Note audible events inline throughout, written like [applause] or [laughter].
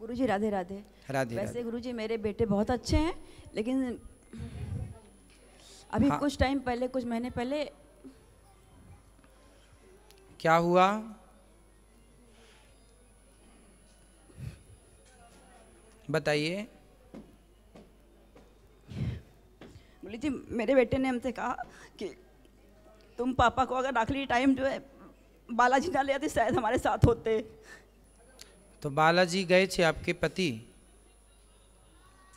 गुरु जी राधे राधे राधे वैसे गुरु जी मेरे बेटे बहुत अच्छे हैं लेकिन अभी हाँ। कुछ टाइम पहले कुछ महीने पहले क्या हुआ बताइए बोली जी मेरे बेटे ने हमसे कहा कि तुम पापा को अगर आखिरी टाइम जो है बालाजी ना ले आते शायद हमारे साथ होते तो बालाजी गए थे आपके पति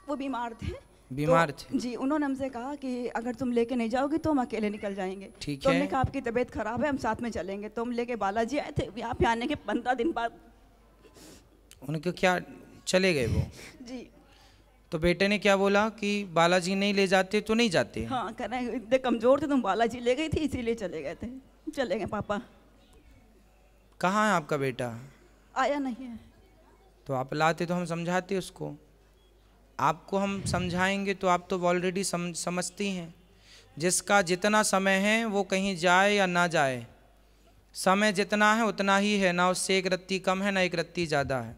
वो बीमार थे तो बीमार तो, थे जी उन्होंने हमसे कहा कि अगर तुम लेके नहीं जाओगे तो हम अकेले निकल जाएंगे ठीक तो है हमने कहा आपकी तबीयत खराब है हम साथ में चलेंगे तो हम लेके बालाजी आए थे यहाँ पे आने के पंद्रह दिन बाद उनके क्या चले गए वो [laughs] जी तो बेटे ने क्या बोला कि बालाजी नहीं ले जाते तो नहीं जाते हाँ कह रहे इतने कमजोर थे तुम बालाजी ले गई थी इसीलिए चले गए थे चले गए पापा कहाँ है आपका बेटा आया नहीं है तो आप लाते तो हम समझाते उसको आपको हम समझाएंगे तो आप तो ऑलरेडी सम, समझती हैं जिसका जितना समय है वो कहीं जाए या ना जाए समय जितना है उतना ही है ना उससे एक रत्ती कम है ना एक रत्ती ज़्यादा है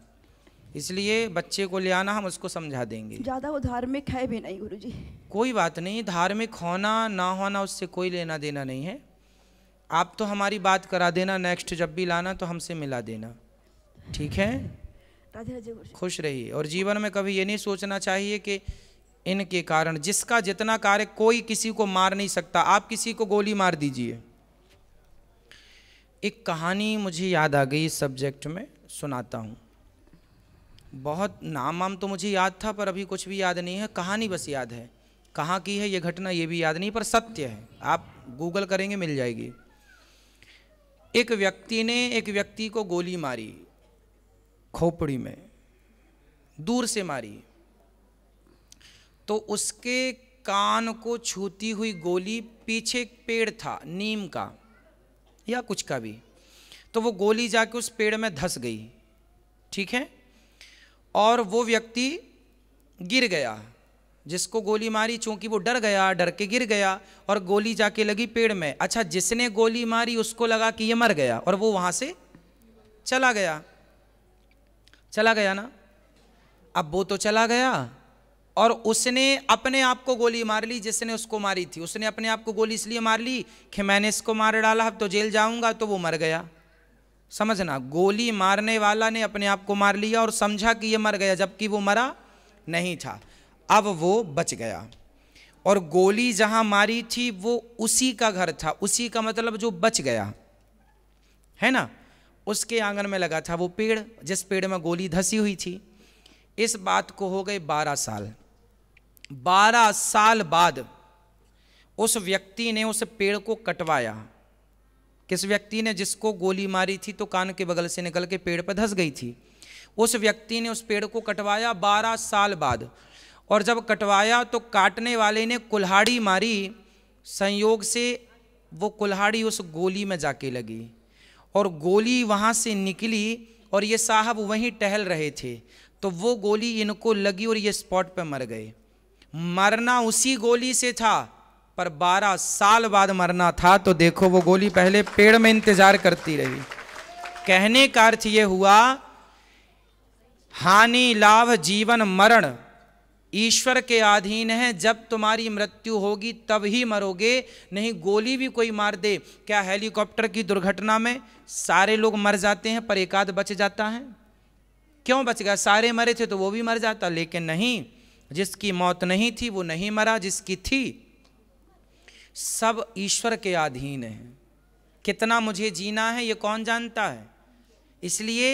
इसलिए बच्चे को ले आना हम उसको समझा देंगे ज़्यादा वो धार्मिक है भी नहीं गुरुजी कोई बात नहीं धार्मिक होना ना होना उससे कोई लेना देना नहीं है आप तो हमारी बात करा देना नेक्स्ट जब भी लाना तो हमसे मिला देना ठीक है खुश रहिए और जीवन में कभी ये नहीं सोचना चाहिए कि इनके कारण जिसका जितना कार्य कोई किसी को मार नहीं सकता आप किसी को गोली मार दीजिए एक कहानी मुझे याद आ गई इस सब्जेक्ट में सुनाता हूँ बहुत नाम वाम तो मुझे याद था पर अभी कुछ भी याद नहीं है कहानी बस याद है कहाँ की है ये घटना ये भी याद नहीं पर सत्य है आप गूगल करेंगे मिल जाएगी एक व्यक्ति ने एक व्यक्ति को गोली मारी खोपड़ी में दूर से मारी तो उसके कान को छूती हुई गोली पीछे एक पेड़ था नीम का या कुछ का भी तो वो गोली जाके उस पेड़ में धस गई ठीक है और वो व्यक्ति गिर गया जिसको गोली मारी चूंकि वो डर गया डर के गिर गया और गोली जाके लगी पेड़ में अच्छा जिसने गोली मारी उसको लगा कि ये मर गया और वो वहाँ से चला गया चला गया ना अब वो तो चला गया और उसने अपने आप को गोली मार ली जिसने उसको मारी थी उसने अपने आप को गोली इसलिए मार ली कि मैंने इसको मार डाला अब तो जेल जाऊंगा तो वो मर गया समझना गोली मारने वाला ने अपने आप को मार लिया और समझा कि ये मर गया जबकि वो मरा नहीं था अब वो बच गया और गोली जहां मारी थी वो उसी का घर था उसी का मतलब जो बच गया है ना उसके आंगन में लगा था वो पेड़ जिस पेड़ में गोली धसी हुई थी इस बात को हो गए बारह साल बारह साल बाद उस व्यक्ति ने उस पेड़ को कटवाया किस व्यक्ति ने जिसको गोली मारी थी तो कान के बगल से निकल के पेड़ पर धस गई थी उस व्यक्ति ने उस पेड़ को कटवाया बारह साल बाद और जब कटवाया तो काटने वाले ने कुल्हाड़ी मारी संयोग से वो कुल्हाड़ी उस गोली में जाके लगी और गोली वहाँ से निकली और ये साहब वहीं टहल रहे थे तो वो गोली इनको लगी और ये स्पॉट पे मर गए मरना उसी गोली से था पर 12 साल बाद मरना था तो देखो वो गोली पहले पेड़ में इंतजार करती रही कहने का अर्थ ये हुआ हानि लाभ जीवन मरण ईश्वर के अधीन है जब तुम्हारी मृत्यु होगी तब ही मरोगे नहीं गोली भी कोई मार दे क्या हेलीकॉप्टर की दुर्घटना में सारे लोग मर जाते हैं पर एकाध बच जाता है क्यों बच गया सारे मरे थे तो वो भी मर जाता लेकिन नहीं जिसकी मौत नहीं थी वो नहीं मरा जिसकी थी सब ईश्वर के अधीन है कितना मुझे जीना है ये कौन जानता है इसलिए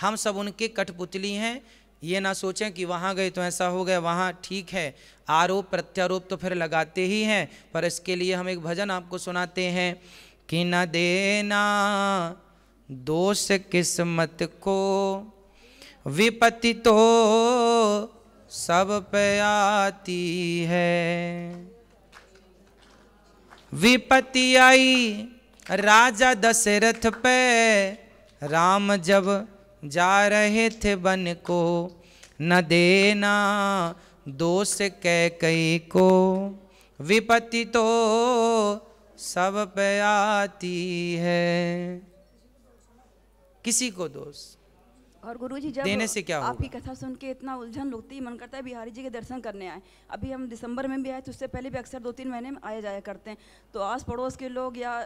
हम सब उनके कठपुतली हैं ये ना सोचें कि वहाँ गए तो ऐसा हो गया वहाँ ठीक है आरोप प्रत्यारोप तो फिर लगाते ही हैं पर इसके लिए हम एक भजन आपको सुनाते हैं कि न देना दोष किस्मत को विपत्ति तो सब पे आती है विपत्ति आई राजा दशरथ पे राम जब जा रहे थे बन को न देना दोष कह कई को विपत्ति तो सब पे आती है किसी को दोष और गुरु जी जब देने से क्या आपकी कथा सुन के इतना उलझन लुकती मन करता है बिहारी जी के दर्शन करने आए अभी हम दिसंबर में भी आए तो उससे पहले भी अक्सर दो तीन महीने में आया जाया करते हैं तो आस पड़ोस के लोग या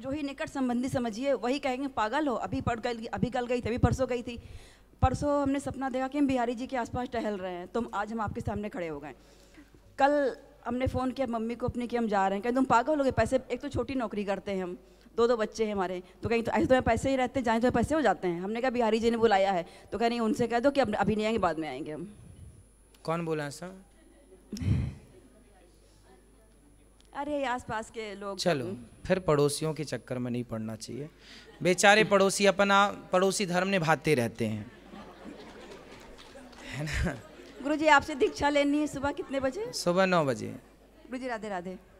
जो ही निकट संबंधी समझिए वही कहेंगे पागल हो अभी पढ़ गई अभी कल गई थी अभी परसों गई थी परसों हमने सपना देखा कि हम बिहारी जी के आसपास टहल रहे हैं तो आज हम आपके सामने खड़े हो गए कल हमने फ़ोन किया मम्मी को अपने कि हम जा रहे हैं कहीं तुम पागल हो गए पैसे एक तो छोटी नौकरी करते हैं हम दो दो बच्चे हैं हमारे तो कहीं तो ऐसे तो पैसे ही रहते हैं तो पैसे हो जाते हैं हमने कहा बिहारी जी ने बुलाया है तो कह नहीं उनसे कह दो कि अभी नहीं आएंगे बाद में आएंगे हम कौन बोला सर अरे आसपास के लोग चलो तो- फिर पड़ोसियों के चक्कर में नहीं पड़ना चाहिए बेचारे पड़ोसी अपना पड़ोसी धर्म निभाते रहते हैं है ना गुरु जी आपसे दीक्षा लेनी है सुबह कितने बजे सुबह नौ बजे गुरु जी राधे राधे